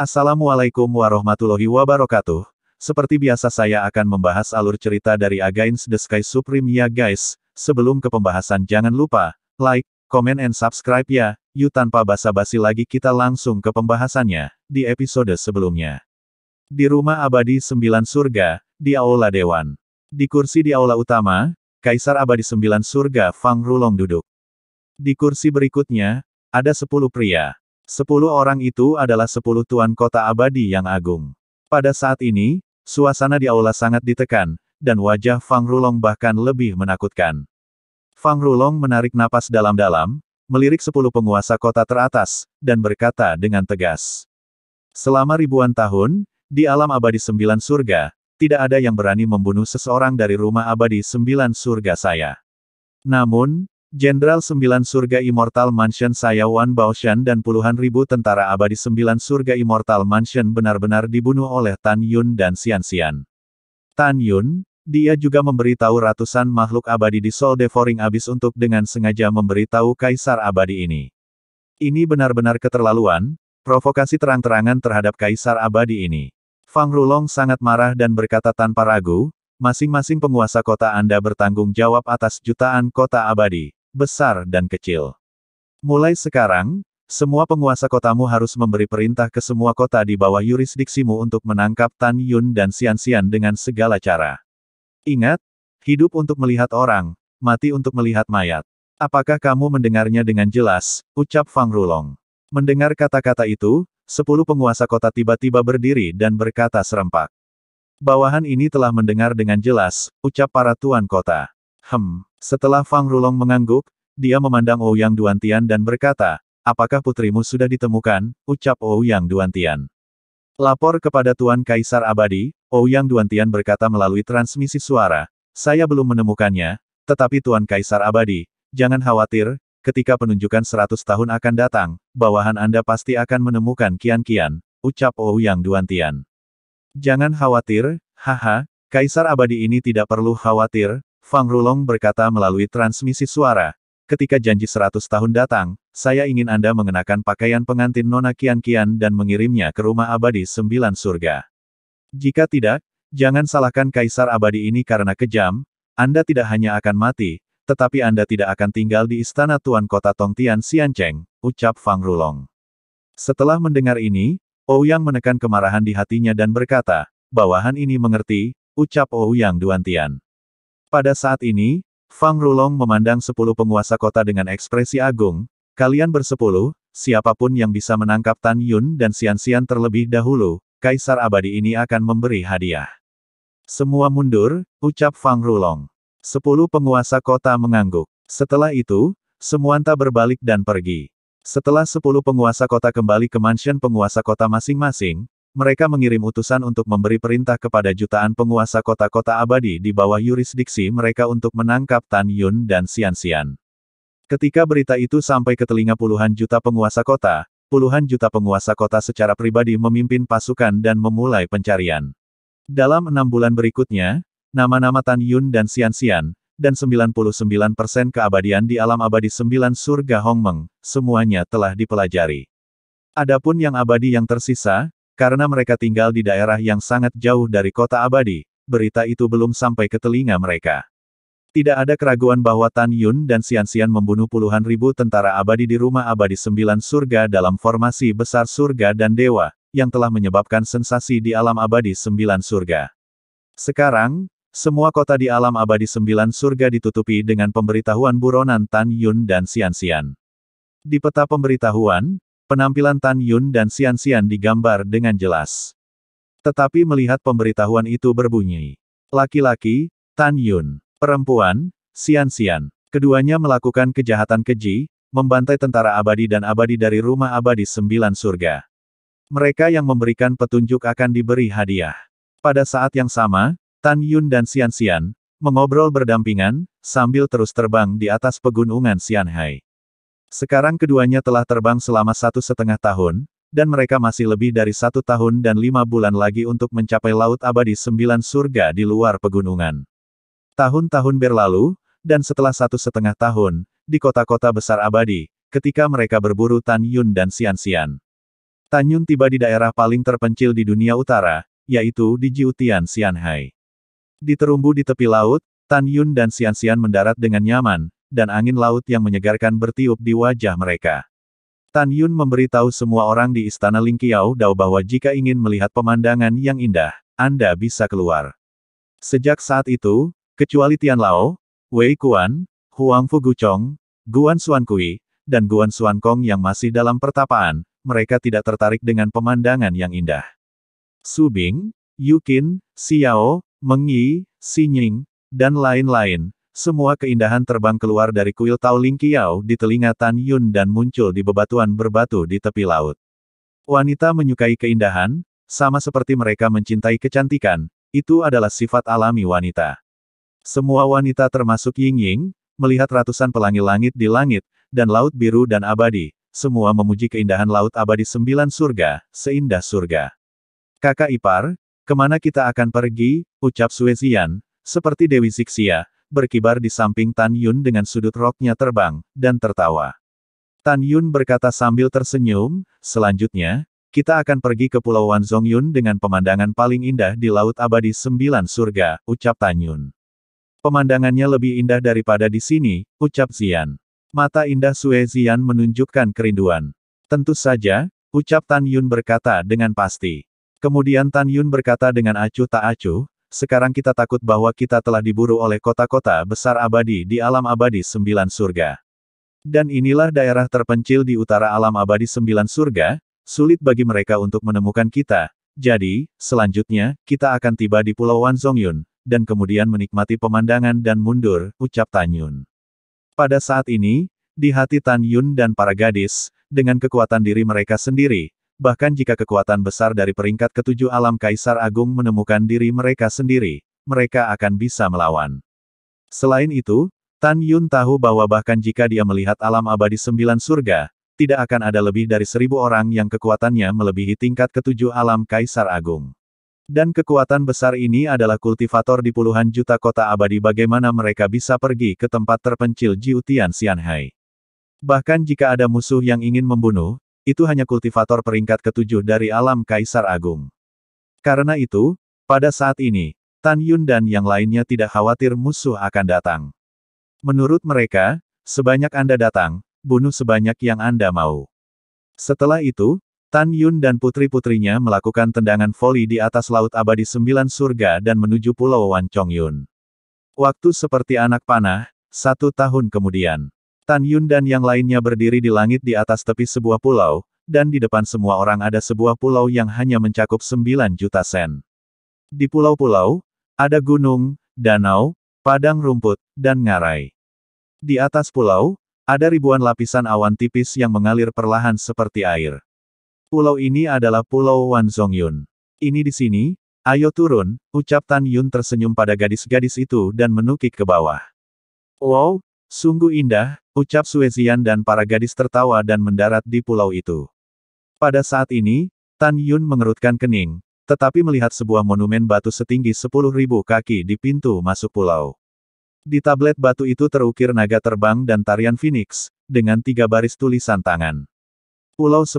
Assalamualaikum warahmatullahi wabarakatuh. Seperti biasa saya akan membahas alur cerita dari Against the Sky Supreme ya guys. Sebelum ke pembahasan jangan lupa, like, comment and subscribe ya. Yuk tanpa basa-basi lagi kita langsung ke pembahasannya, di episode sebelumnya. Di rumah abadi sembilan surga, di aula dewan. Di kursi di aula utama, Kaisar abadi sembilan surga Fang Rulong duduk. Di kursi berikutnya, ada sepuluh pria. Sepuluh orang itu adalah sepuluh tuan kota abadi yang agung. Pada saat ini, suasana di aula sangat ditekan, dan wajah Fang Rulong bahkan lebih menakutkan. Fang Rulong menarik napas dalam-dalam, melirik sepuluh penguasa kota teratas, dan berkata dengan tegas. Selama ribuan tahun, di alam abadi sembilan surga, tidak ada yang berani membunuh seseorang dari rumah abadi sembilan surga saya. Namun, Jenderal Sembilan Surga Immortal Mansion saya Wan Baoshan dan puluhan ribu tentara abadi Sembilan Surga Immortal Mansion benar-benar dibunuh oleh Tan Yun dan Xian Xian. Tan Yun, dia juga memberitahu ratusan makhluk abadi di Soul Devouring Abyss untuk dengan sengaja memberitahu Kaisar Abadi ini. Ini benar-benar keterlaluan, provokasi terang-terangan terhadap Kaisar Abadi ini. Fang Rulong sangat marah dan berkata tanpa ragu, masing-masing penguasa kota Anda bertanggung jawab atas jutaan kota abadi besar dan kecil. Mulai sekarang, semua penguasa kotamu harus memberi perintah ke semua kota di bawah yurisdiksimu untuk menangkap Tan Yun dan Xian Xian dengan segala cara. Ingat, hidup untuk melihat orang, mati untuk melihat mayat. Apakah kamu mendengarnya dengan jelas, ucap Fang Rulong. Mendengar kata-kata itu, sepuluh penguasa kota tiba-tiba berdiri dan berkata serempak. Bawahan ini telah mendengar dengan jelas, ucap para tuan kota. Hem, setelah Fang Rulong mengangguk, dia memandang Ouyang Duantian dan berkata, apakah putrimu sudah ditemukan, ucap Ouyang Duantian. Lapor kepada Tuan Kaisar Abadi, Ouyang Duantian berkata melalui transmisi suara, saya belum menemukannya, tetapi Tuan Kaisar Abadi, jangan khawatir, ketika penunjukan 100 tahun akan datang, bawahan Anda pasti akan menemukan kian-kian, ucap Ouyang Duantian. Jangan khawatir, haha, Kaisar Abadi ini tidak perlu khawatir, Fang Rulong berkata melalui transmisi suara, ketika janji seratus tahun datang, saya ingin Anda mengenakan pakaian pengantin Nona Kian-Kian dan mengirimnya ke rumah abadi sembilan surga. Jika tidak, jangan salahkan Kaisar abadi ini karena kejam, Anda tidak hanya akan mati, tetapi Anda tidak akan tinggal di istana Tuan Kota Tongtian Xiancheng, ucap Fang Rulong. Setelah mendengar ini, Ouyang menekan kemarahan di hatinya dan berkata, bawahan ini mengerti, ucap Ouyang Duantian. Pada saat ini, Fang Rulong memandang sepuluh penguasa kota dengan ekspresi agung, kalian bersepuluh, siapapun yang bisa menangkap Tan Yun dan Xian Xian terlebih dahulu, Kaisar Abadi ini akan memberi hadiah. Semua mundur, ucap Fang Rulong. Sepuluh penguasa kota mengangguk. Setelah itu, semua Semuanta berbalik dan pergi. Setelah sepuluh penguasa kota kembali ke mansion penguasa kota masing-masing, mereka mengirim utusan untuk memberi perintah kepada jutaan penguasa kota-kota abadi di bawah yurisdiksi mereka untuk menangkap Tan Yun dan Xian Xian. Ketika berita itu sampai ke telinga puluhan juta penguasa kota, puluhan juta penguasa kota secara pribadi memimpin pasukan dan memulai pencarian. Dalam enam bulan berikutnya, nama-nama Tan Yun dan Xian Xian, dan 99% keabadian di alam abadi sembilan surga Hongmeng, semuanya telah dipelajari. Adapun yang abadi yang tersisa, karena mereka tinggal di daerah yang sangat jauh dari kota abadi, berita itu belum sampai ke telinga mereka. Tidak ada keraguan bahwa Tan Yun dan Xian membunuh puluhan ribu tentara abadi di rumah abadi sembilan surga dalam formasi besar surga dan dewa, yang telah menyebabkan sensasi di alam abadi sembilan surga. Sekarang, semua kota di alam abadi sembilan surga ditutupi dengan pemberitahuan buronan Tan Yun dan Xian. Di peta pemberitahuan, Penampilan Tan Yun dan Xian Xian digambar dengan jelas. Tetapi melihat pemberitahuan itu berbunyi. Laki-laki, Tan Yun. Perempuan, Xian Xian. Keduanya melakukan kejahatan keji, membantai tentara abadi dan abadi dari rumah abadi sembilan surga. Mereka yang memberikan petunjuk akan diberi hadiah. Pada saat yang sama, Tan Yun dan Xian Xian, mengobrol berdampingan, sambil terus terbang di atas pegunungan Xianhai. Sekarang keduanya telah terbang selama satu setengah tahun, dan mereka masih lebih dari satu tahun dan lima bulan lagi untuk mencapai Laut Abadi Sembilan Surga di luar pegunungan. Tahun-tahun berlalu, dan setelah satu setengah tahun, di kota-kota besar abadi, ketika mereka berburu Tan Yun dan Xian Xian. Tan Yun tiba di daerah paling terpencil di dunia utara, yaitu di Jiutian Xianhai. Di terumbu di tepi laut, Tan Yun dan Xian Xian mendarat dengan nyaman, dan angin laut yang menyegarkan bertiup di wajah mereka. Tan Yun memberitahu semua orang di Istana Lingqiao Dao bahwa jika ingin melihat pemandangan yang indah, Anda bisa keluar. Sejak saat itu, kecuali Tian Lao, Wei Kuan, Huang Fu Guchong, Guan Xuan Kui, dan Guan Xuan Kong yang masih dalam pertapaan, mereka tidak tertarik dengan pemandangan yang indah. Su Bing, Yu Qin, Xiao, Meng Yi, Xi Ning, dan lain-lain, semua keindahan terbang keluar dari kuil Tao Ling di telinga Tan Yun dan muncul di bebatuan berbatu di tepi laut. Wanita menyukai keindahan, sama seperti mereka mencintai kecantikan, itu adalah sifat alami wanita. Semua wanita termasuk Ying Ying, melihat ratusan pelangi langit di langit, dan laut biru dan abadi, semua memuji keindahan laut abadi sembilan surga, seindah surga. Kakak ipar, kemana kita akan pergi, ucap Suezian, seperti Dewi Siksia berkibar di samping Tan Yun dengan sudut roknya terbang, dan tertawa. Tan Yun berkata sambil tersenyum, selanjutnya, kita akan pergi ke Pulau Wan Zongyun dengan pemandangan paling indah di Laut Abadi Sembilan Surga, ucap Tan Yun. Pemandangannya lebih indah daripada di sini, ucap Zian. Mata indah Sue Zian menunjukkan kerinduan. Tentu saja, ucap Tan Yun berkata dengan pasti. Kemudian Tan Yun berkata dengan acuh tak acuh, sekarang kita takut bahwa kita telah diburu oleh kota-kota besar abadi di alam abadi sembilan surga. Dan inilah daerah terpencil di utara alam abadi sembilan surga, sulit bagi mereka untuk menemukan kita. Jadi, selanjutnya, kita akan tiba di Pulau Wan Wanzongyun, dan kemudian menikmati pemandangan dan mundur, ucap Tan Yun. Pada saat ini, di hati Tan Yun dan para gadis, dengan kekuatan diri mereka sendiri, bahkan jika kekuatan besar dari peringkat ketujuh alam Kaisar Agung menemukan diri mereka sendiri, mereka akan bisa melawan. Selain itu, Tan Yun tahu bahwa bahkan jika dia melihat alam abadi sembilan surga, tidak akan ada lebih dari seribu orang yang kekuatannya melebihi tingkat ketujuh alam Kaisar Agung. Dan kekuatan besar ini adalah kultivator di puluhan juta kota abadi bagaimana mereka bisa pergi ke tempat terpencil Jiutian Xianhai. Bahkan jika ada musuh yang ingin membunuh, itu hanya kultivator peringkat ketujuh dari alam Kaisar Agung. Karena itu, pada saat ini, Tan Yun dan yang lainnya tidak khawatir musuh akan datang. Menurut mereka, sebanyak Anda datang, bunuh sebanyak yang Anda mau. Setelah itu, Tan Yun dan putri-putrinya melakukan tendangan voli di atas Laut Abadi Sembilan Surga dan menuju Pulau Wan Chong Yun. Waktu seperti anak panah, satu tahun kemudian. Tan Yun dan yang lainnya berdiri di langit di atas tepi sebuah pulau, dan di depan semua orang ada sebuah pulau yang hanya mencakup 9 juta sen. Di pulau-pulau, ada gunung, danau, padang rumput, dan ngarai. Di atas pulau, ada ribuan lapisan awan tipis yang mengalir perlahan seperti air. Pulau ini adalah Pulau Wan Wanzongyun. Ini di sini, ayo turun, ucap Tan Yun tersenyum pada gadis-gadis itu dan menukik ke bawah. Wow, Sungguh indah, ucap Suezian dan para gadis tertawa dan mendarat di pulau itu. Pada saat ini, Tan Yun mengerutkan kening, tetapi melihat sebuah monumen batu setinggi 10.000 kaki di pintu masuk pulau. Di tablet batu itu terukir naga terbang dan tarian Phoenix, dengan tiga baris tulisan tangan. Pulau 10.000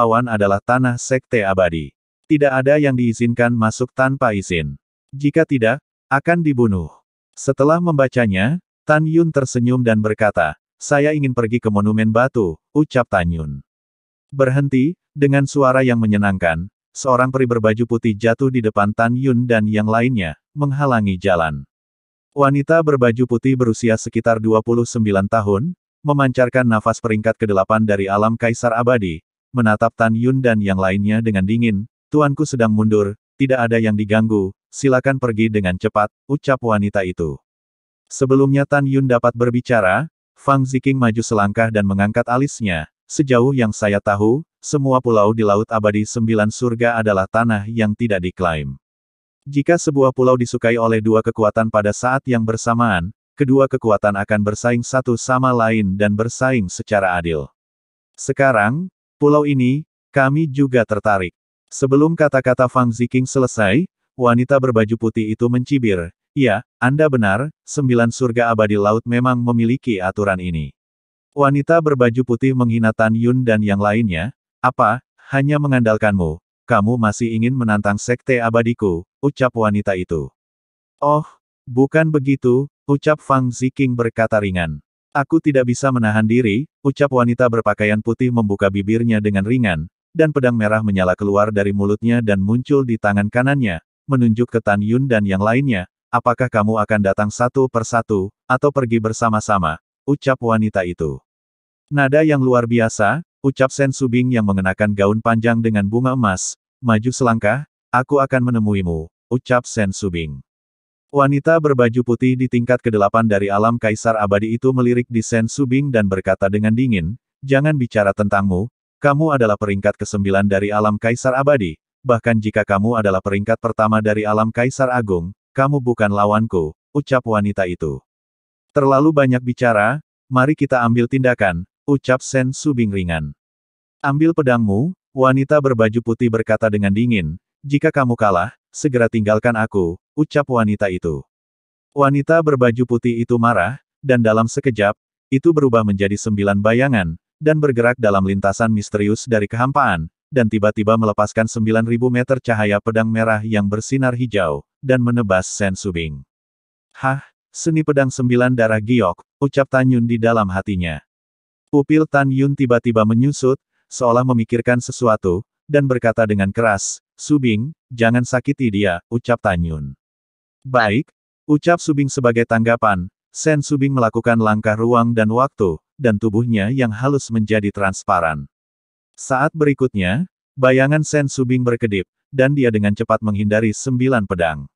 awan adalah tanah sekte abadi. Tidak ada yang diizinkan masuk tanpa izin. Jika tidak, akan dibunuh. Setelah membacanya, Tan Yun tersenyum dan berkata, saya ingin pergi ke monumen batu, ucap Tan Yun. Berhenti, dengan suara yang menyenangkan, seorang peri berbaju putih jatuh di depan Tan Yun dan yang lainnya, menghalangi jalan. Wanita berbaju putih berusia sekitar 29 tahun, memancarkan nafas peringkat ke-8 dari alam Kaisar Abadi, menatap Tan Yun dan yang lainnya dengan dingin, Tuanku sedang mundur, tidak ada yang diganggu, silakan pergi dengan cepat, ucap wanita itu. Sebelumnya Tan Yun dapat berbicara, Fang Ziking maju selangkah dan mengangkat alisnya. Sejauh yang saya tahu, semua pulau di Laut Abadi Sembilan Surga adalah tanah yang tidak diklaim. Jika sebuah pulau disukai oleh dua kekuatan pada saat yang bersamaan, kedua kekuatan akan bersaing satu sama lain dan bersaing secara adil. Sekarang, pulau ini, kami juga tertarik. Sebelum kata-kata Fang Ziking selesai, wanita berbaju putih itu mencibir, Ya, Anda benar, sembilan surga abadi laut memang memiliki aturan ini. Wanita berbaju putih menghina Tan Yun dan yang lainnya, apa, hanya mengandalkanmu, kamu masih ingin menantang sekte abadiku, ucap wanita itu. Oh, bukan begitu, ucap Fang Ziking berkata ringan. Aku tidak bisa menahan diri, ucap wanita berpakaian putih membuka bibirnya dengan ringan, dan pedang merah menyala keluar dari mulutnya dan muncul di tangan kanannya, menunjuk ke Tan Yun dan yang lainnya, apakah kamu akan datang satu persatu, atau pergi bersama-sama, ucap wanita itu. Nada yang luar biasa, ucap Sen Subing yang mengenakan gaun panjang dengan bunga emas, maju selangkah, aku akan menemuimu, ucap Sen Subing. Wanita berbaju putih di tingkat kedelapan dari alam kaisar abadi itu melirik di Sen Subing dan berkata dengan dingin, jangan bicara tentangmu, kamu adalah peringkat kesembilan dari alam kaisar abadi, bahkan jika kamu adalah peringkat pertama dari alam kaisar agung, kamu bukan lawanku, ucap wanita itu. Terlalu banyak bicara, mari kita ambil tindakan, ucap Sen Subing ringan. Ambil pedangmu, wanita berbaju putih berkata dengan dingin, jika kamu kalah, segera tinggalkan aku, ucap wanita itu. Wanita berbaju putih itu marah, dan dalam sekejap, itu berubah menjadi sembilan bayangan, dan bergerak dalam lintasan misterius dari kehampaan, dan tiba-tiba melepaskan sembilan ribu meter cahaya pedang merah yang bersinar hijau, dan menebas Sen Subing. Hah, seni pedang sembilan darah giok, ucap Tan Yun di dalam hatinya. Pupil Tan Yun tiba-tiba menyusut, seolah memikirkan sesuatu, dan berkata dengan keras, Subing, jangan sakiti dia, ucap Tan Yun. Baik, ucap Subing sebagai tanggapan, Sen Subing melakukan langkah ruang dan waktu, dan tubuhnya yang halus menjadi transparan. Saat berikutnya, bayangan Sen Subing berkedip, dan dia dengan cepat menghindari sembilan pedang.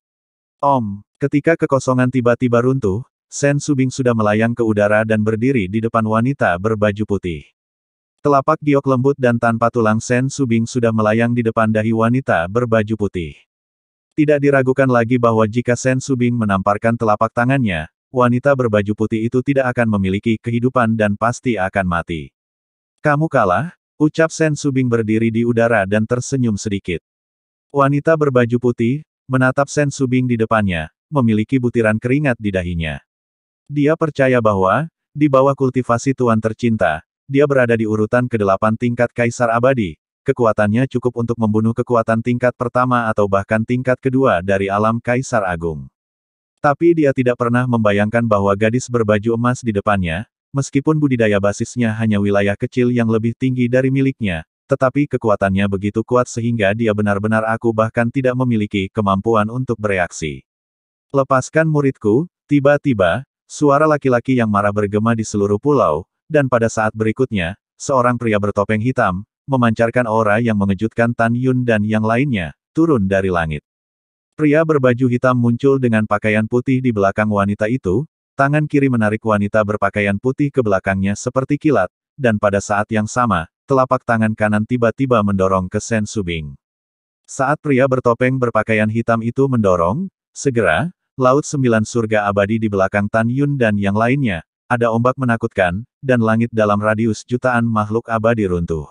Om, ketika kekosongan tiba-tiba runtuh, Sen Subing sudah melayang ke udara dan berdiri di depan wanita berbaju putih. Telapak giok lembut dan tanpa tulang Sen Subing sudah melayang di depan dahi wanita berbaju putih. Tidak diragukan lagi bahwa jika Sen Subing menamparkan telapak tangannya, wanita berbaju putih itu tidak akan memiliki kehidupan dan pasti akan mati. Kamu kalah, ucap Sen Subing berdiri di udara dan tersenyum sedikit. Wanita berbaju putih, menatap Sen Subing di depannya, memiliki butiran keringat di dahinya. Dia percaya bahwa, di bawah kultivasi tuan tercinta, dia berada di urutan ke-8 tingkat kaisar abadi, kekuatannya cukup untuk membunuh kekuatan tingkat pertama atau bahkan tingkat kedua dari alam Kaisar Agung. Tapi dia tidak pernah membayangkan bahwa gadis berbaju emas di depannya, meskipun budidaya basisnya hanya wilayah kecil yang lebih tinggi dari miliknya, tetapi kekuatannya begitu kuat sehingga dia benar-benar aku bahkan tidak memiliki kemampuan untuk bereaksi. Lepaskan muridku, tiba-tiba, suara laki-laki yang marah bergema di seluruh pulau, dan pada saat berikutnya, seorang pria bertopeng hitam, memancarkan aura yang mengejutkan Tan Yun dan yang lainnya, turun dari langit. Pria berbaju hitam muncul dengan pakaian putih di belakang wanita itu, tangan kiri menarik wanita berpakaian putih ke belakangnya seperti kilat, dan pada saat yang sama, telapak tangan kanan tiba-tiba mendorong ke Sen Subing. Saat pria bertopeng berpakaian hitam itu mendorong, segera, Laut Sembilan Surga Abadi di belakang Tan Yun dan yang lainnya, ada ombak menakutkan, dan langit dalam radius jutaan makhluk abadi runtuh.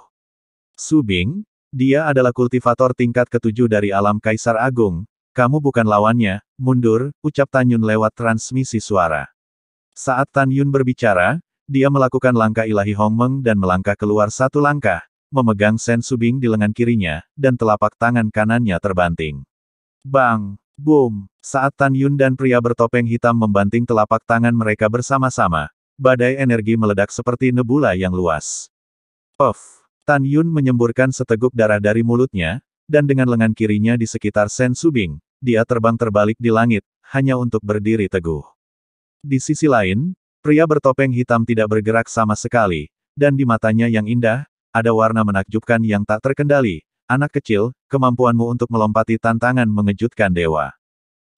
Subing, dia adalah kultivator tingkat ketujuh dari alam Kaisar Agung, kamu bukan lawannya, mundur, ucap Tan Yun lewat transmisi suara. Saat Tan Yun berbicara, dia melakukan langkah ilahi Hong Meng dan melangkah keluar satu langkah, memegang Sen Subing di lengan kirinya, dan telapak tangan kanannya terbanting. Bang! Boom! Saat Tan Yun dan pria bertopeng hitam membanting telapak tangan mereka bersama-sama, badai energi meledak seperti nebula yang luas. Of! Tan Yun menyemburkan seteguk darah dari mulutnya, dan dengan lengan kirinya di sekitar Sen Subing, dia terbang terbalik di langit, hanya untuk berdiri teguh. Di sisi lain, Pria bertopeng hitam tidak bergerak sama sekali, dan di matanya yang indah, ada warna menakjubkan yang tak terkendali. Anak kecil, kemampuanmu untuk melompati tantangan mengejutkan dewa.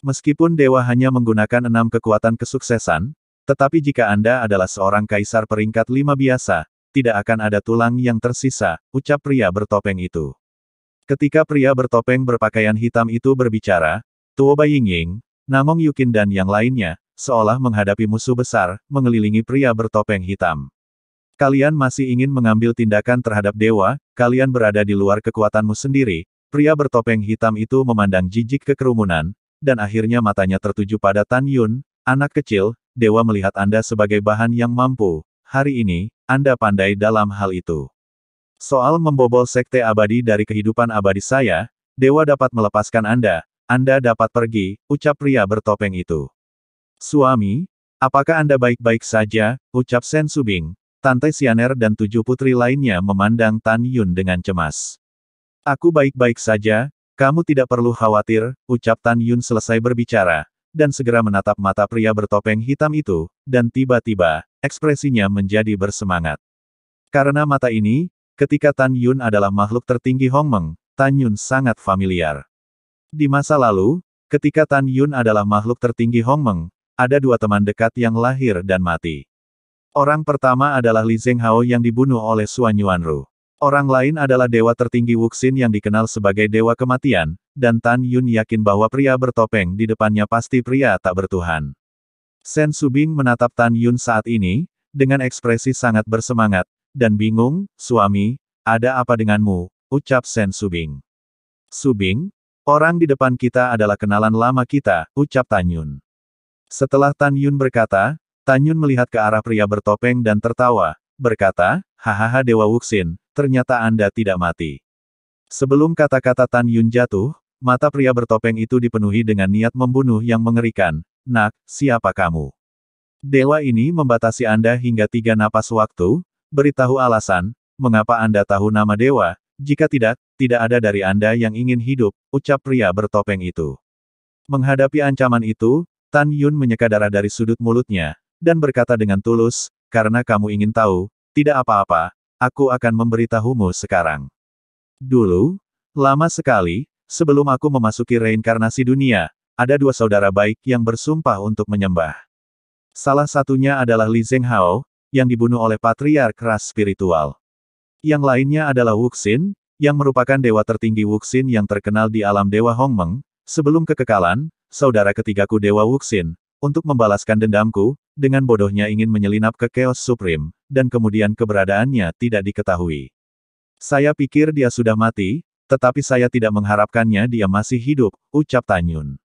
Meskipun dewa hanya menggunakan enam kekuatan kesuksesan, tetapi jika Anda adalah seorang kaisar peringkat lima biasa, tidak akan ada tulang yang tersisa, ucap pria bertopeng itu. Ketika pria bertopeng berpakaian hitam itu berbicara, Tuoba Yingying, Namong Yukin dan yang lainnya, seolah menghadapi musuh besar, mengelilingi pria bertopeng hitam. Kalian masih ingin mengambil tindakan terhadap dewa, kalian berada di luar kekuatanmu sendiri, pria bertopeng hitam itu memandang jijik ke kerumunan, dan akhirnya matanya tertuju pada Tan Yun, anak kecil, dewa melihat Anda sebagai bahan yang mampu, hari ini, Anda pandai dalam hal itu. Soal membobol sekte abadi dari kehidupan abadi saya, dewa dapat melepaskan Anda, Anda dapat pergi, ucap pria bertopeng itu. Suami, apakah Anda baik-baik saja, ucap Sen Subing. Tante Sianer dan tujuh putri lainnya memandang Tan Yun dengan cemas. Aku baik-baik saja, kamu tidak perlu khawatir, ucap Tan Yun selesai berbicara, dan segera menatap mata pria bertopeng hitam itu, dan tiba-tiba, ekspresinya menjadi bersemangat. Karena mata ini, ketika Tan Yun adalah makhluk tertinggi Hong Meng, Tan Yun sangat familiar. Di masa lalu, ketika Tan Yun adalah makhluk tertinggi Hong Meng ada dua teman dekat yang lahir dan mati. Orang pertama adalah Li Zhenghao yang dibunuh oleh Xuan Yuanru. Orang lain adalah dewa tertinggi Wuxin yang dikenal sebagai dewa kematian, dan Tan Yun yakin bahwa pria bertopeng di depannya pasti pria tak bertuhan. Sen Subing menatap Tan Yun saat ini, dengan ekspresi sangat bersemangat, dan bingung, suami, ada apa denganmu, ucap Sen Subing. Subing, orang di depan kita adalah kenalan lama kita, ucap Tan Yun. Setelah Tan Yun berkata, Tan Yun melihat ke arah pria bertopeng dan tertawa, berkata, Hahaha Dewa Wuxin, ternyata Anda tidak mati. Sebelum kata-kata Tan Yun jatuh, mata pria bertopeng itu dipenuhi dengan niat membunuh yang mengerikan. Nak, siapa kamu? Dewa ini membatasi Anda hingga tiga napas waktu, beritahu alasan, mengapa Anda tahu nama Dewa, jika tidak, tidak ada dari Anda yang ingin hidup, ucap pria bertopeng itu. Menghadapi ancaman itu, Tan Yun menyeka darah dari sudut mulutnya, dan berkata dengan tulus, karena kamu ingin tahu, tidak apa-apa, aku akan memberitahumu sekarang. Dulu, lama sekali, sebelum aku memasuki reinkarnasi dunia, ada dua saudara baik yang bersumpah untuk menyembah. Salah satunya adalah Li Hao yang dibunuh oleh patriark ras spiritual. Yang lainnya adalah Wuxin, yang merupakan dewa tertinggi Wuxin yang terkenal di alam dewa Hongmeng, sebelum kekekalan, saudara ketigaku Dewa Wuxin, untuk membalaskan dendamku, dengan bodohnya ingin menyelinap ke Chaos Supreme, dan kemudian keberadaannya tidak diketahui. Saya pikir dia sudah mati, tetapi saya tidak mengharapkannya dia masih hidup, ucap Tanyun.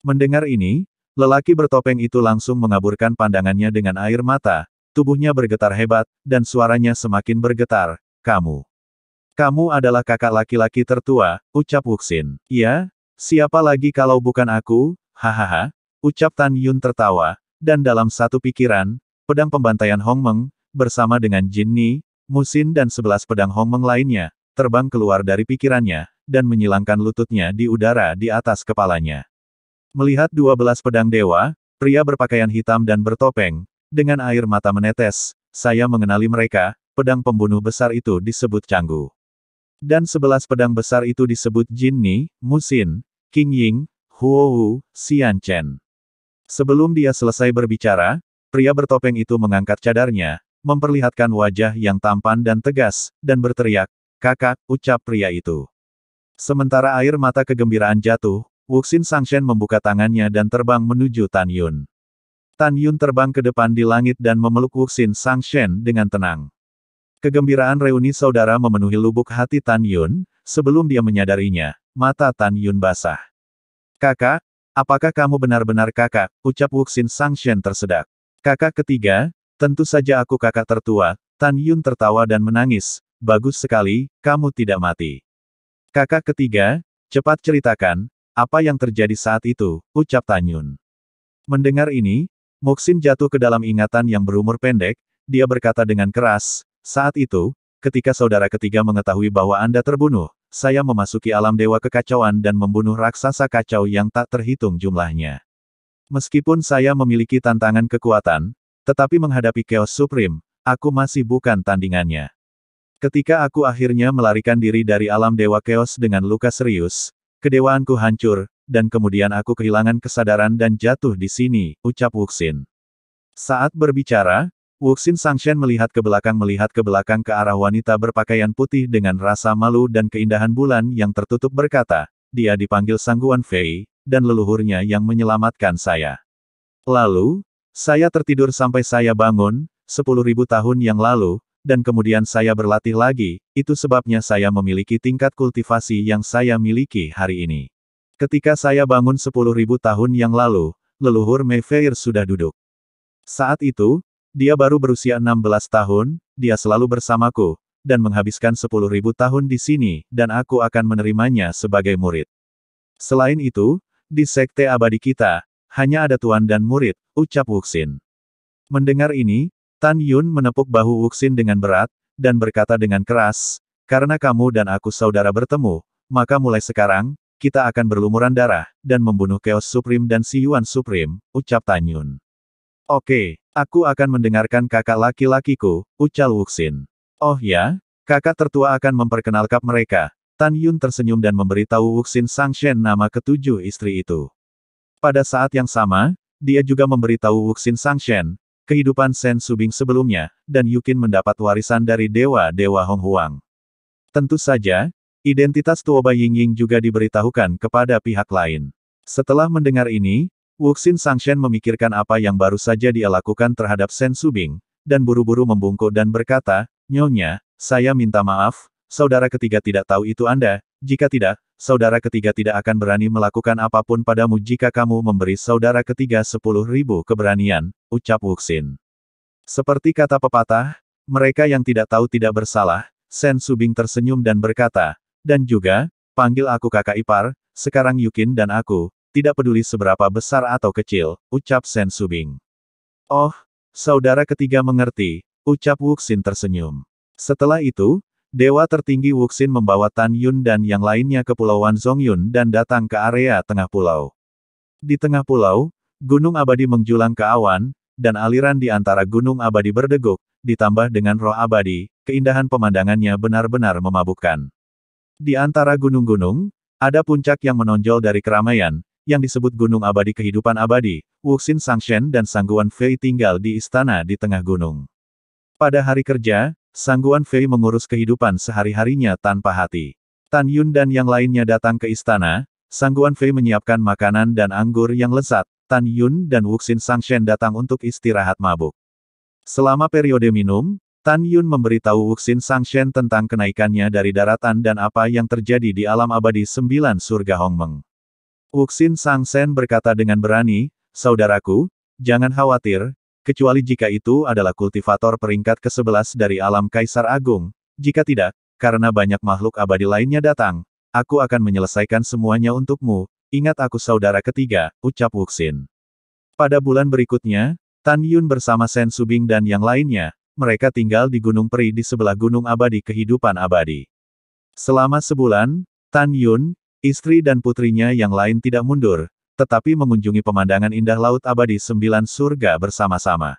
Mendengar ini, lelaki bertopeng itu langsung mengaburkan pandangannya dengan air mata, tubuhnya bergetar hebat, dan suaranya semakin bergetar, kamu. Kamu adalah kakak laki-laki tertua, ucap Wuxin. Ya. Siapa lagi kalau bukan aku, hahaha, ucap Tan Yun tertawa, dan dalam satu pikiran, pedang pembantaian Hong Meng bersama dengan Jin Ni, Musin dan sebelas pedang Hong Meng lainnya, terbang keluar dari pikirannya, dan menyilangkan lututnya di udara di atas kepalanya. Melihat dua belas pedang dewa, pria berpakaian hitam dan bertopeng, dengan air mata menetes, saya mengenali mereka, pedang pembunuh besar itu disebut Canggu. Dan sebelas pedang besar itu disebut Jin Ni, Musin, King Ying, Huo Wu, Xian Chen. Sebelum dia selesai berbicara, pria bertopeng itu mengangkat cadarnya, memperlihatkan wajah yang tampan dan tegas, dan berteriak, kakak, ucap pria itu. Sementara air mata kegembiraan jatuh, Wuxin Sangshen membuka tangannya dan terbang menuju Tan Yun. Tan Yun terbang ke depan di langit dan memeluk Wuxin Sangshen dengan tenang. Kegembiraan reuni saudara memenuhi lubuk hati Tan Yun, sebelum dia menyadarinya, mata Tan Yun basah. Kakak, apakah kamu benar-benar kakak? Ucap Wuxin Sangshen tersedak. Kakak ketiga, tentu saja aku kakak tertua, Tan Yun tertawa dan menangis, bagus sekali, kamu tidak mati. Kakak ketiga, cepat ceritakan, apa yang terjadi saat itu, ucap Tan Yun. Mendengar ini, Muxin jatuh ke dalam ingatan yang berumur pendek, dia berkata dengan keras, saat itu, ketika saudara ketiga mengetahui bahwa Anda terbunuh, saya memasuki alam dewa kekacauan dan membunuh raksasa kacau yang tak terhitung jumlahnya. Meskipun saya memiliki tantangan kekuatan, tetapi menghadapi Chaos Supreme, aku masih bukan tandingannya. Ketika aku akhirnya melarikan diri dari alam dewa Chaos dengan luka serius, kedewaanku hancur, dan kemudian aku kehilangan kesadaran dan jatuh di sini, ucap Wuxin. Saat berbicara, Wuxin Sangshen melihat ke belakang melihat ke belakang ke arah wanita berpakaian putih dengan rasa malu dan keindahan bulan yang tertutup berkata, dia dipanggil Sangguan Fei, dan leluhurnya yang menyelamatkan saya. Lalu, saya tertidur sampai saya bangun, sepuluh ribu tahun yang lalu, dan kemudian saya berlatih lagi, itu sebabnya saya memiliki tingkat kultivasi yang saya miliki hari ini. Ketika saya bangun sepuluh ribu tahun yang lalu, leluhur Mei Feir sudah duduk. Saat itu, dia baru berusia 16 tahun, dia selalu bersamaku, dan menghabiskan 10.000 tahun di sini, dan aku akan menerimanya sebagai murid. Selain itu, di sekte abadi kita, hanya ada tuan dan murid, ucap Wuxin. Mendengar ini, Tan Yun menepuk bahu Wuxin dengan berat, dan berkata dengan keras, karena kamu dan aku saudara bertemu, maka mulai sekarang, kita akan berlumuran darah, dan membunuh Chaos Supreme dan Si Yuan Supreme, ucap Tan Yun. Oke, Aku akan mendengarkan kakak laki-lakiku, ucal Wuxin. Oh ya, kakak tertua akan memperkenalkan mereka. Tan Yun tersenyum dan memberitahu Wuxin Sang Shen nama ketujuh istri itu. Pada saat yang sama, dia juga memberitahu Wuxin Sang Shen kehidupan Shen Subing sebelumnya, dan Yukin mendapat warisan dari Dewa-Dewa Huang. Tentu saja, identitas Tuoba Yingying juga diberitahukan kepada pihak lain. Setelah mendengar ini, Wuxin Sangshen memikirkan apa yang baru saja dia lakukan terhadap Shen Subing, dan buru-buru membungkuk dan berkata, Nyonya, saya minta maaf, saudara ketiga tidak tahu itu Anda, jika tidak, saudara ketiga tidak akan berani melakukan apapun padamu jika kamu memberi saudara ketiga sepuluh ribu keberanian, ucap Wuxin. Seperti kata pepatah, mereka yang tidak tahu tidak bersalah, Shen Subing tersenyum dan berkata, dan juga, panggil aku kakak ipar, sekarang Yukin dan aku, tidak peduli seberapa besar atau kecil, ucap Sen Subing. Oh, saudara ketiga mengerti, ucap Wuxin tersenyum. Setelah itu, Dewa tertinggi Wuxin membawa Tan Yun dan yang lainnya ke Pulau Zongyun dan datang ke area tengah pulau. Di tengah pulau, gunung abadi menjulang ke awan, dan aliran di antara gunung abadi berdeguk, ditambah dengan roh abadi, keindahan pemandangannya benar-benar memabukkan. Di antara gunung-gunung, ada puncak yang menonjol dari keramaian, yang disebut Gunung Abadi Kehidupan Abadi, Wuxin Sangshen dan Sangguan Fei tinggal di istana di tengah gunung. Pada hari kerja, Sangguan Fei mengurus kehidupan sehari-harinya tanpa hati. Tan Yun dan yang lainnya datang ke istana, Sangguan Fei menyiapkan makanan dan anggur yang lezat, Tan Yun dan Wuxin Sangshen datang untuk istirahat mabuk. Selama periode minum, Tan Yun memberitahu Wuxin Sangshen tentang kenaikannya dari daratan dan apa yang terjadi di alam abadi sembilan surga Hongmeng. Wuxin Sang Sen berkata dengan berani, Saudaraku, jangan khawatir, kecuali jika itu adalah kultivator peringkat ke-11 dari alam Kaisar Agung. Jika tidak, karena banyak makhluk abadi lainnya datang, aku akan menyelesaikan semuanya untukmu, ingat aku saudara ketiga, ucap Wuxin. Pada bulan berikutnya, Tan Yun bersama Sen Subing dan yang lainnya, mereka tinggal di Gunung Peri di sebelah Gunung Abadi Kehidupan Abadi. Selama sebulan, Tan Yun, Istri dan putrinya yang lain tidak mundur, tetapi mengunjungi pemandangan indah Laut Abadi Sembilan Surga bersama-sama.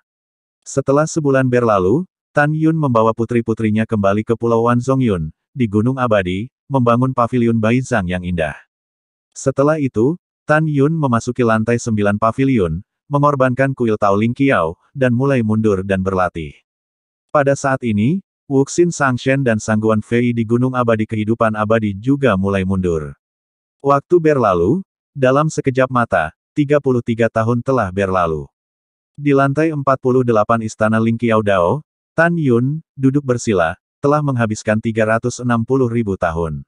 Setelah sebulan berlalu, Tan Yun membawa putri-putrinya kembali ke Pulau Wan Zongyun, di Gunung Abadi, membangun pavilion Baizang yang indah. Setelah itu, Tan Yun memasuki lantai sembilan pavilion, mengorbankan kuil Taoling Kiao, dan mulai mundur dan berlatih. Pada saat ini, Wuxin Sangshen dan Sangguan Fei di Gunung Abadi Kehidupan Abadi juga mulai mundur. Waktu berlalu, dalam sekejap mata, 33 tahun telah berlalu. Di lantai 48 Istana Lingqiao Dao, Tan Yun, duduk bersila, telah menghabiskan 360 ribu tahun.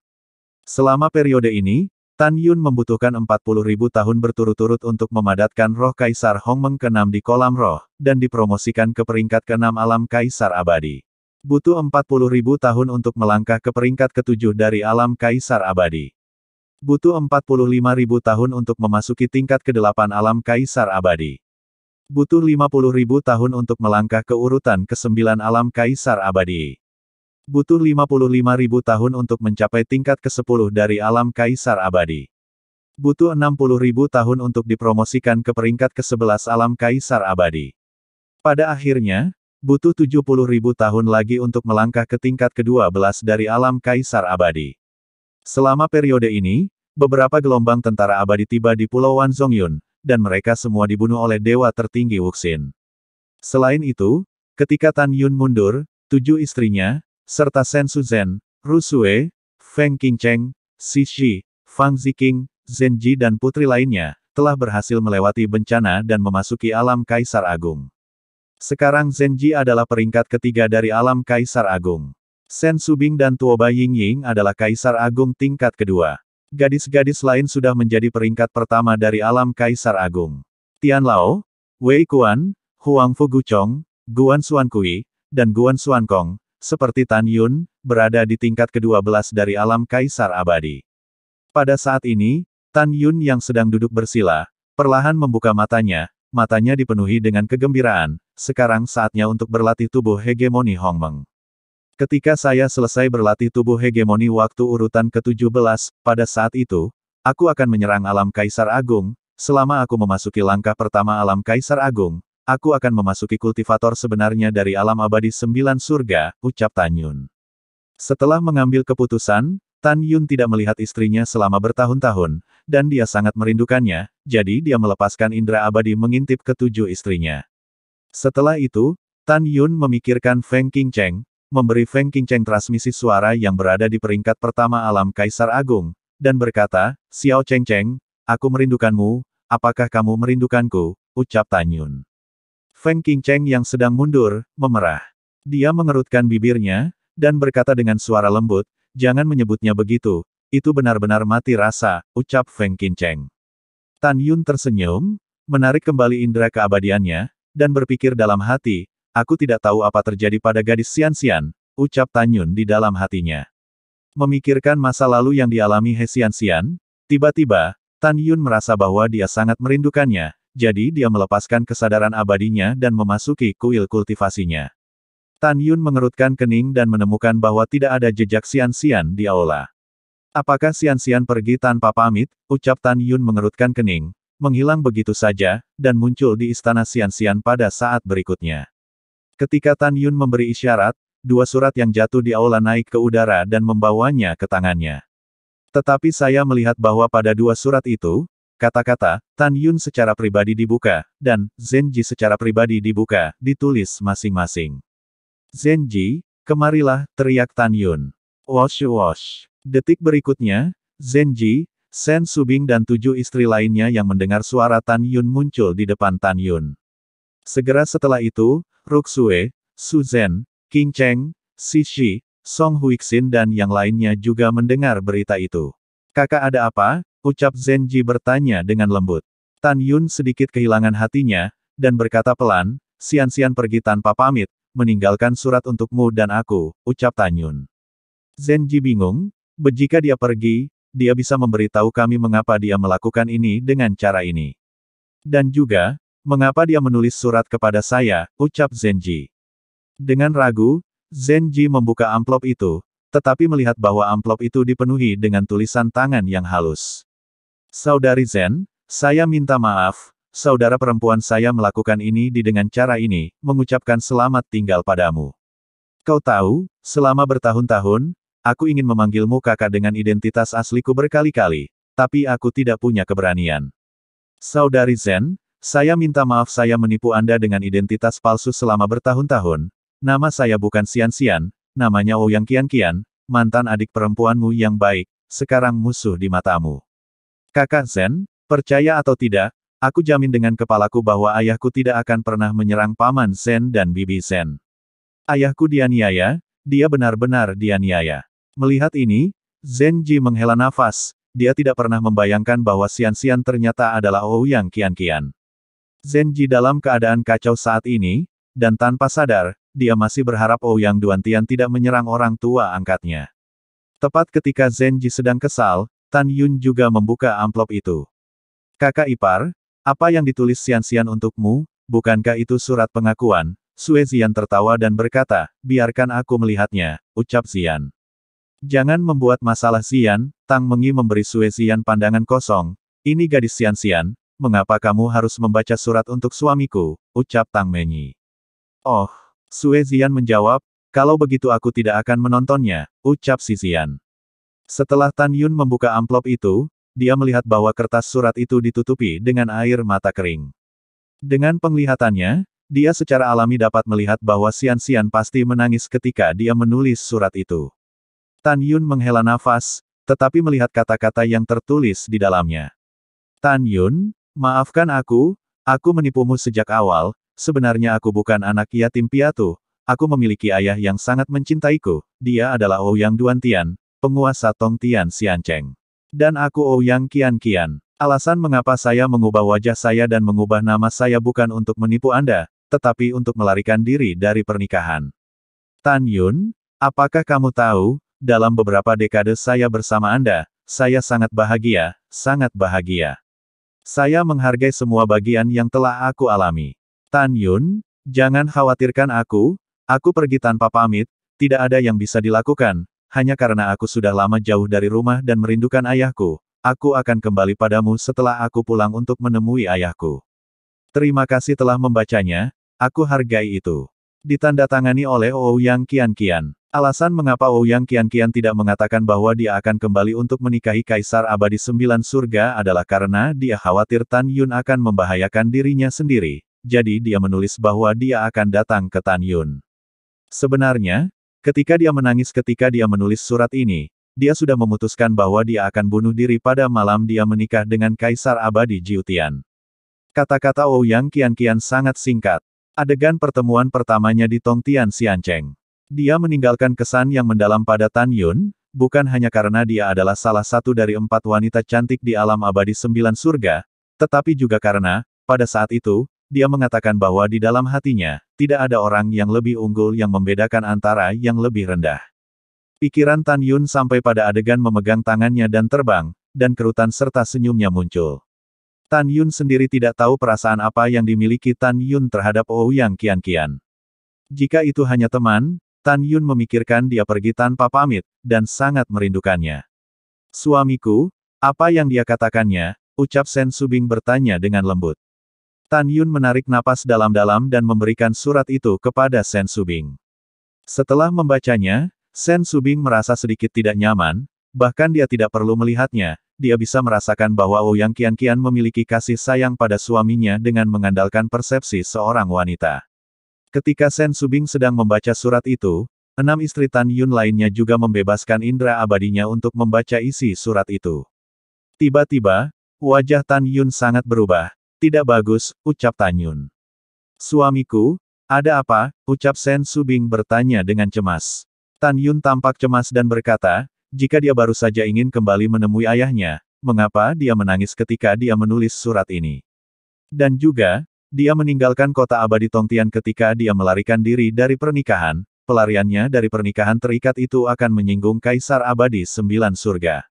Selama periode ini, Tan Yun membutuhkan 40 ribu tahun berturut-turut untuk memadatkan roh Kaisar Hongmeng ke-6 di kolam roh, dan dipromosikan ke peringkat ke-6 alam Kaisar Abadi. Butuh 40 ribu tahun untuk melangkah ke peringkat ke-7 dari alam Kaisar Abadi. Butuh 45.000 tahun untuk memasuki tingkat ke-8 alam Kaisar Abadi. Butuh 50.000 tahun untuk melangkah ke urutan ke-9 alam Kaisar Abadi. Butuh 55.000 tahun untuk mencapai tingkat ke-10 dari alam Kaisar Abadi. Butuh 60.000 tahun untuk dipromosikan ke peringkat ke-11 alam Kaisar Abadi. Pada akhirnya, butuh 70.000 tahun lagi untuk melangkah ke tingkat ke-12 dari alam Kaisar Abadi. Selama periode ini, beberapa gelombang tentara abadi tiba di Pulau Wan Wanzongyun, dan mereka semua dibunuh oleh dewa tertinggi Wuxin. Selain itu, ketika Tan Yun mundur, tujuh istrinya, serta Sen Suzhen, Ru Sue, Feng Qingcheng, Xi Shi, Fang Ziking, Zhen Ji dan putri lainnya, telah berhasil melewati bencana dan memasuki alam Kaisar Agung. Sekarang Zhen Ji adalah peringkat ketiga dari alam Kaisar Agung. Sen Subing dan Tuoba Ying Ying adalah kaisar agung tingkat kedua. Gadis-gadis lain sudah menjadi peringkat pertama dari alam kaisar agung. Tian Lao, Wei Kuan, Huang Fu Guchong, Guan Xuan Kui, dan Guan Xuan Kong, seperti Tan Yun, berada di tingkat kedua belas dari alam kaisar abadi. Pada saat ini, Tan Yun yang sedang duduk bersila, perlahan membuka matanya, matanya dipenuhi dengan kegembiraan, sekarang saatnya untuk berlatih tubuh hegemoni Hongmeng. Ketika saya selesai berlatih tubuh hegemoni waktu urutan ke-17, pada saat itu, aku akan menyerang alam Kaisar Agung, selama aku memasuki langkah pertama alam Kaisar Agung, aku akan memasuki kultivator sebenarnya dari alam abadi sembilan surga, ucap Tan Yun. Setelah mengambil keputusan, Tan Yun tidak melihat istrinya selama bertahun-tahun, dan dia sangat merindukannya, jadi dia melepaskan indera abadi mengintip ketujuh istrinya. Setelah itu, Tan Yun memikirkan Feng Qingcheng, memberi Feng Qingcheng transmisi suara yang berada di peringkat pertama alam Kaisar Agung, dan berkata, Xiao Chengcheng, aku merindukanmu, apakah kamu merindukanku, ucap Tanyun. Feng Qingcheng yang sedang mundur, memerah. Dia mengerutkan bibirnya, dan berkata dengan suara lembut, jangan menyebutnya begitu, itu benar-benar mati rasa, ucap Feng Qingcheng. Tan Yun tersenyum, menarik kembali indera keabadiannya, dan berpikir dalam hati, Aku tidak tahu apa terjadi pada gadis Xian-Xian, ucap Tanyun di dalam hatinya. Memikirkan masa lalu yang dialami He Xian-Xian, tiba-tiba, Tanyun merasa bahwa dia sangat merindukannya, jadi dia melepaskan kesadaran abadinya dan memasuki kuil kultivasinya. Tan Yun mengerutkan kening dan menemukan bahwa tidak ada jejak Xian-Xian di aula. Apakah Xian-Xian pergi tanpa pamit? Ucap Tan Yun mengerutkan kening, menghilang begitu saja, dan muncul di istana Xian-Xian pada saat berikutnya. Ketika Tan Yun memberi isyarat, dua surat yang jatuh di aula naik ke udara dan membawanya ke tangannya. Tetapi saya melihat bahwa pada dua surat itu, kata-kata, Tan Yun secara pribadi dibuka, dan Zenji secara pribadi dibuka, ditulis masing-masing. Zenji, kemarilah, teriak Tan Yun. Wash wash. Detik berikutnya, Zenji, Sen Subing dan tujuh istri lainnya yang mendengar suara Tan Yun muncul di depan Tan Yun. Segera setelah itu, Ruxue, Su Zhen, King Cheng, Xi Song Huixin dan yang lainnya juga mendengar berita itu. Kakak ada apa? Ucap Zhen bertanya dengan lembut. Tan Yun sedikit kehilangan hatinya, dan berkata pelan, Sian-Sian pergi tanpa pamit, meninggalkan surat untukmu dan aku, ucap Tan Yun. Zhen bingung, jika dia pergi, dia bisa memberitahu kami mengapa dia melakukan ini dengan cara ini. Dan juga, Mengapa dia menulis surat kepada saya, ucap Zenji. Dengan ragu, Zenji membuka amplop itu, tetapi melihat bahwa amplop itu dipenuhi dengan tulisan tangan yang halus. Saudari Zen, saya minta maaf, saudara perempuan saya melakukan ini di dengan cara ini, mengucapkan selamat tinggal padamu. Kau tahu, selama bertahun-tahun, aku ingin memanggilmu kakak dengan identitas asliku berkali-kali, tapi aku tidak punya keberanian. Saudari Zen, saya minta maaf saya menipu Anda dengan identitas palsu selama bertahun-tahun. Nama saya bukan Sian Sian, namanya Ouyang oh Kian Kian, mantan adik perempuanmu yang baik, sekarang musuh di matamu. Kakak Zen, percaya atau tidak, aku jamin dengan kepalaku bahwa ayahku tidak akan pernah menyerang paman Zen dan bibi Zen. Ayahku dianiaya, dia benar-benar dianiaya. Melihat ini, Zen Ji menghela nafas, dia tidak pernah membayangkan bahwa Sian Sian ternyata adalah Ouyang oh Kian Kian. Zenji dalam keadaan kacau saat ini, dan tanpa sadar, dia masih berharap Ouyang oh Duantian tidak menyerang orang tua angkatnya. Tepat ketika Zenji sedang kesal, Tan Yun juga membuka amplop itu. Kakak ipar, apa yang ditulis Sian-Sian untukmu, bukankah itu surat pengakuan? Sue Zian tertawa dan berkata, biarkan aku melihatnya, ucap Zian. Jangan membuat masalah Zian, Tang Mengi memberi Sue Zian pandangan kosong, ini gadis Sian-Sian, mengapa kamu harus membaca surat untuk suamiku, ucap Tang Menyi. Oh, Sue Zian menjawab, kalau begitu aku tidak akan menontonnya, ucap si Zian. Setelah Tan Yun membuka amplop itu, dia melihat bahwa kertas surat itu ditutupi dengan air mata kering. Dengan penglihatannya, dia secara alami dapat melihat bahwa Sian Sian pasti menangis ketika dia menulis surat itu. Tan Yun menghela nafas, tetapi melihat kata-kata yang tertulis di dalamnya. Tan Yun, Maafkan aku, aku menipumu sejak awal, sebenarnya aku bukan anak yatim piatu, aku memiliki ayah yang sangat mencintaiku, dia adalah Ouyang oh Duantian, penguasa Tongtian Xiancheng. Dan aku Ouyang oh Kian. Alasan mengapa saya mengubah wajah saya dan mengubah nama saya bukan untuk menipu Anda, tetapi untuk melarikan diri dari pernikahan. Tan Yun, apakah kamu tahu, dalam beberapa dekade saya bersama Anda, saya sangat bahagia, sangat bahagia. Saya menghargai semua bagian yang telah aku alami. Tan Yun, jangan khawatirkan aku, aku pergi tanpa pamit, tidak ada yang bisa dilakukan, hanya karena aku sudah lama jauh dari rumah dan merindukan ayahku, aku akan kembali padamu setelah aku pulang untuk menemui ayahku. Terima kasih telah membacanya, aku hargai itu. Ditandatangani oleh Ouyang Qianqian. Alasan mengapa Ouyang Qianqian tidak mengatakan bahwa dia akan kembali untuk menikahi Kaisar Abadi Sembilan Surga adalah karena dia khawatir Tan Yun akan membahayakan dirinya sendiri, jadi dia menulis bahwa dia akan datang ke Tan Yun. Sebenarnya, ketika dia menangis ketika dia menulis surat ini, dia sudah memutuskan bahwa dia akan bunuh diri pada malam dia menikah dengan Kaisar Abadi Jiutian. Kata-kata Ouyang Qianqian sangat singkat, Adegan pertemuan pertamanya di Tongtian Xiancheng. Dia meninggalkan kesan yang mendalam pada Tan Yun, bukan hanya karena dia adalah salah satu dari empat wanita cantik di alam abadi sembilan surga, tetapi juga karena, pada saat itu, dia mengatakan bahwa di dalam hatinya, tidak ada orang yang lebih unggul yang membedakan antara yang lebih rendah. Pikiran Tan Yun sampai pada adegan memegang tangannya dan terbang, dan kerutan serta senyumnya muncul. Tan Yun sendiri tidak tahu perasaan apa yang dimiliki Tan Yun terhadap Ouyang kian kian. Jika itu hanya teman, Tan Yun memikirkan dia pergi tanpa pamit, dan sangat merindukannya. Suamiku, apa yang dia katakannya, ucap Sen Subing bertanya dengan lembut. Tan Yun menarik napas dalam-dalam dan memberikan surat itu kepada Sen Subing. Setelah membacanya, Sen Subing merasa sedikit tidak nyaman, bahkan dia tidak perlu melihatnya, dia bisa merasakan bahwa kian-kian memiliki kasih sayang pada suaminya dengan mengandalkan persepsi seorang wanita. Ketika Shen Subing sedang membaca surat itu, enam istri Tan Yun lainnya juga membebaskan indera abadinya untuk membaca isi surat itu. Tiba-tiba, wajah Tan Yun sangat berubah. Tidak bagus, ucap Tan Yun. Suamiku, ada apa? Ucap Shen Subing bertanya dengan cemas. Tan Yun tampak cemas dan berkata, jika dia baru saja ingin kembali menemui ayahnya, mengapa dia menangis ketika dia menulis surat ini? Dan juga, dia meninggalkan kota abadi Tongtian ketika dia melarikan diri dari pernikahan, pelariannya dari pernikahan terikat itu akan menyinggung Kaisar Abadi Sembilan Surga.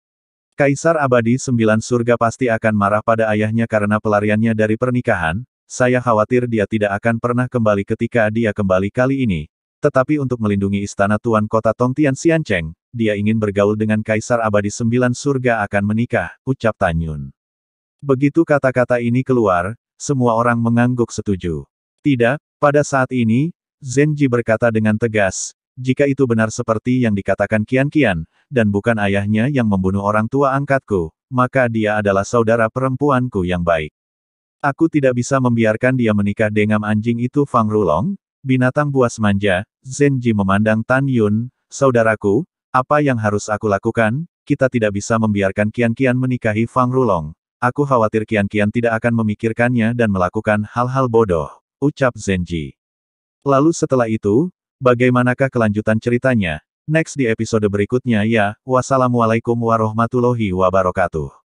Kaisar Abadi Sembilan Surga pasti akan marah pada ayahnya karena pelariannya dari pernikahan, saya khawatir dia tidak akan pernah kembali ketika dia kembali kali ini. Tetapi untuk melindungi istana Tuan Kota Tongtian Xiancheng, dia ingin bergaul dengan Kaisar Abadi Sembilan Surga akan menikah, ucap Tanyun. Begitu kata-kata ini keluar, semua orang mengangguk setuju. Tidak, pada saat ini, Zenji berkata dengan tegas, jika itu benar seperti yang dikatakan Kian-Kian, dan bukan ayahnya yang membunuh orang tua angkatku, maka dia adalah saudara perempuanku yang baik. Aku tidak bisa membiarkan dia menikah dengan anjing itu Fang Rulong, binatang buas manja, Zenji memandang Tan Yun, saudaraku, apa yang harus aku lakukan? Kita tidak bisa membiarkan Kian-Kian menikahi Fang Rulong. Aku khawatir Kian-Kian tidak akan memikirkannya dan melakukan hal-hal bodoh, ucap Zenji. Lalu setelah itu, bagaimanakah kelanjutan ceritanya? Next di episode berikutnya ya, wassalamualaikum warahmatullahi wabarakatuh.